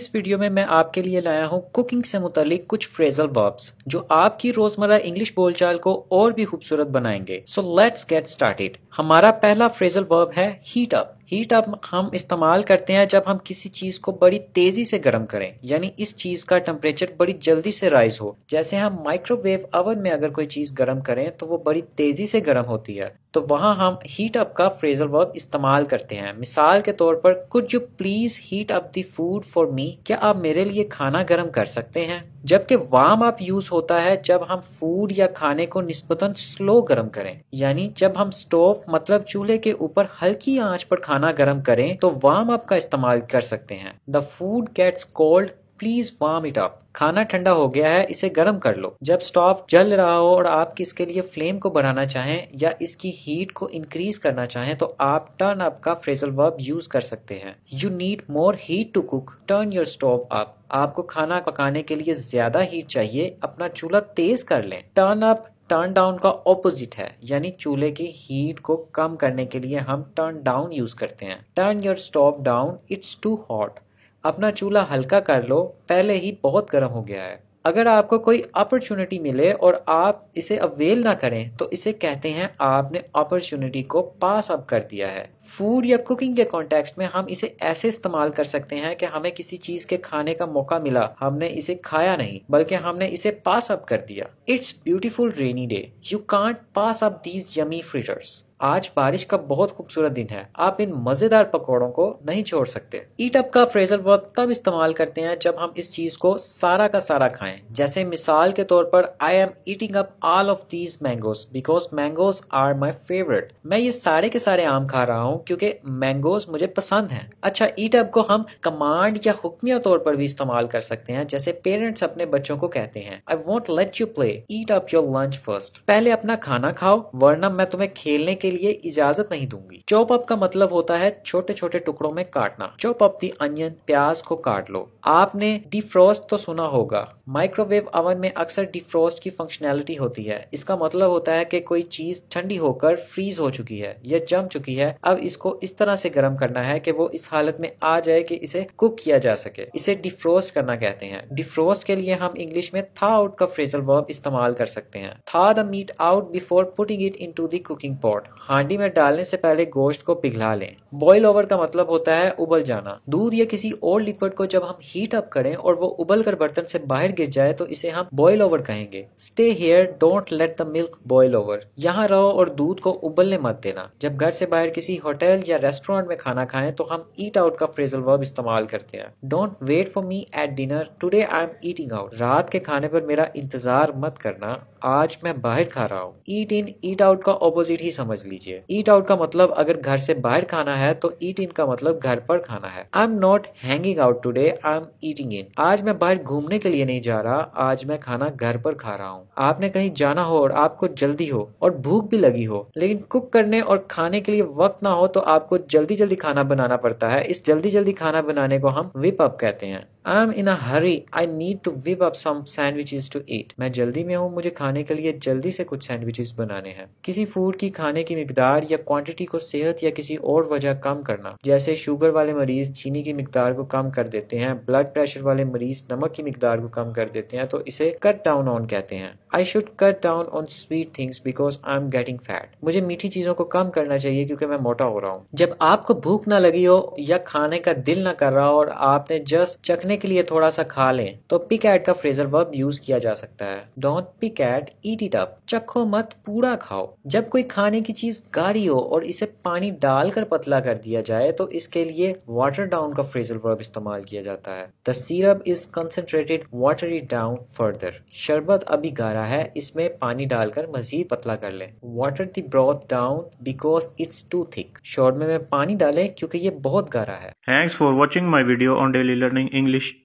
इस वीडियो में मैं आपके लिए लाया हूँ कुकिंग से मुतालिक कुछ फ्रेजल वर्ब्स जो आपकी रोजमर्रा इंग्लिश बोलचाल को और भी खूबसूरत बनाएंगे सो लेट्स गेट स्टार्टेड हमारा पहला फ्रेजल वर्ब है हीट अप हीट अप हम इस्तेमाल करते हैं जब हम किसी चीज को बड़ी तेजी से गर्म करें यानी इस चीज का टेम्परेचर बड़ी जल्दी से राइज हो जैसे हम माइक्रोवेव अवन में अगर कोई चीज गर्म करें तो वो बड़ी तेजी से गर्म होती है तो वहाँ हम हीट अप का फ्रेजल वर्ब इस्तेमाल करते हैं मिसाल के तौर पर could you please heat up the food for me क्या आप मेरे लिए खाना गर्म कर सकते हैं जबकि वार्म अप यूज़ होता है जब हम फूड या खाने को निस्बतन स्लो गर्म करें यानी जब हम स्टोव मतलब चूल्हे के ऊपर हल्की आंच पर खाना गर्म करें तो वार्म अप का इस्तेमाल कर सकते हैं the food gets cold please warm it up खाना ठंडा हो गया है इसे गर्म कर लो जब स्टोव जल रहा हो और आप किसके लिए फ्लेम को बढ़ाना चाहें या इसकी हीट को इंक्रीज करना चाहें तो आप टर्न अप का फ्रेजल वर्ब यूज कर सकते हैं you need more heat to cook turn your stove up आपको खाना पकाने के लिए ज्यादा हीट चाहिए अपना चूल्हा तेज कर लें टर्न अप टर्न डाउन का ऑपोजिट है यानी चूल्हे की हीट को कम करने के लिए हम टर्न डाउन यूज करते हैं turn your stove down it's too hot अपना चूल्हा हल्का कर लो पहले ही बहुत गर्म हो गया है अगर आपको कोई अपॉर्चुनिटी मिले और आप इसे अवेल ना करें तो इसे कहते हैं आपने अपॉर्चुनिटी को पास अप कर दिया है फूड या कुकिंग के कॉन्टेक्स्ट में हम इसे ऐसे इस्तेमाल कर सकते हैं कि हमें किसी चीज के खाने का मौका मिला हमने इसे खाया नहीं बल्कि हमने इसे पास अप कर दिया it's beautiful rainy day you can't pass up these yummy fritters आज बारिश का बहुत खूबसूरत दिन है आप इन मजेदार पकौड़ों को नहीं छोड़ सकते ईट अप का फ्रेजर वर्ब तब इस्तेमाल करते हैं जब हम इस चीज को सारा का सारा खाएं जैसे मिसाल के तौर पर I am eating up all of these mangoes because mangoes are my favourite मैं ये सारे के सारे आम खा रहा हूँ क्योंकि मैंगोज मुझे पसंद है अच्छा ईट अप को हम कमांड या हुक्मिया तौर पर भी इस्तेमाल कर सकते हैं जैसे पेरेंट्स अपने बच्चों को कहते हैं I won't let you play eat up your lunch first पहले अपना खाना खाओ वरना मैं तुम्हें खेलने के लिए इजाजत नहीं दूंगी चौप अप का मतलब होता है छोटे छोटे टुकड़ों में काटना चौप अप दी अनियन प्याज को काट लो आपने डिफ्रॉस्ट तो सुना होगा माइक्रोवेव अवन में अक्सर डिफ्रॉस्ट की फंक्शनैलिटी होती है इसका मतलब होता है कि कोई चीज ठंडी होकर फ्रीज हो चुकी है या जम चुकी है अब इसको इस तरह से गर्म करना है कि वो इस हालत में आ जाए कि इसे कुक किया जा सके इसे डिफ्रोस्ट करना कहते हैं डिफ्रोस्ट के लिए हम इंग्लिश में था आउट का फ्रेजल वर्ब इस्तेमाल कर सकते हैं thaw the meat out before putting it into the cooking pot हांडी में डालने से पहले गोश्त को पिघला लें बॉयल ओवर का मतलब होता है उबल जाना दूध या किसी और लिक्विड को जब हम हीट अप करें और वो उबल कर बर्तन से बाहर गिर जाए तो इसे हम बॉयल ओवर कहेंगे stay here don't let the milk boil over यहाँ रहो और दूध को उबलने मत देना जब घर से बाहर किसी होटल या रेस्टोरेंट में खाना खाएं तो हम ईट आउट का फ्रेजल वर्ब इस्तेमाल करते हैं don't wait for me at dinner today I am eating out रात के खाने पर मेरा इंतजार मत करना आज मैं बाहर खा रहा हूँ ईट इन ईट आउट का ऑपोजिट ही समझ लीजिए ईट आउट का मतलब अगर घर से बाहर खाना है तो ईट इन का मतलब घर पर खाना है I am not hanging out today I am eating in आज मैं बाहर घूमने के लिए नहीं जा रहा आज मैं खाना घर पर खा रहा हूँ आपने कहीं जाना हो और आपको जल्दी हो और भूख भी लगी हो लेकिन कुक करने और खाने के लिए वक्त ना हो तो आपको जल्दी जल्दी खाना बनाना पड़ता है इस जल्दी जल्दी खाना बनाने को हम विप अप कहते हैं I am in a hurry I need to whip up some sandwiches to eat मैं जल्दी में हूँ मुझे खाने के लिए जल्दी से कुछ सैंडविचेस बनाने हैं किसी फूड की खाने की मकदार या क्वांटिटी को सेहत या किसी और वजह कम करना जैसे शुगर वाले मरीज चीनी की मकदार को कम कर देते हैं ब्लड प्रेशर वाले मरीज नमक की मकदार को कम कर देते हैं तो इसे कट डाउन ऑन कहते हैं I should cut down on sweet things because I am getting fat मुझे मीठी चीज़ों को कम करना चाहिए क्योंकि मैं मोटा हो रहा हूँ जब आपको भूख ना लगी हो या खाने का दिल ना कर रहा हो और आपने जस्ट चखने के लिए थोड़ा सा खा लें तो पिक एट का फ्रेजर वर्ब यूज किया जा सकता है don't pick at eat it up चखो मत पूरा खाओ जब कोई खाने की चीज गारी हो और इसे पानी डालकर पतला कर दिया जाए तो इसके लिए वाटर डाउन का फ्रेजर वर्ब इस्तेमाल किया जाता है the syrup is concentrated water it down further शरबत अभी गारा रहा है इसमें पानी डालकर मजीद पतला कर लें water the broth down because it's too thick short में मैं पानी डालें क्योंकि ये बहुत गारा है thanks for watching my video on daily learning English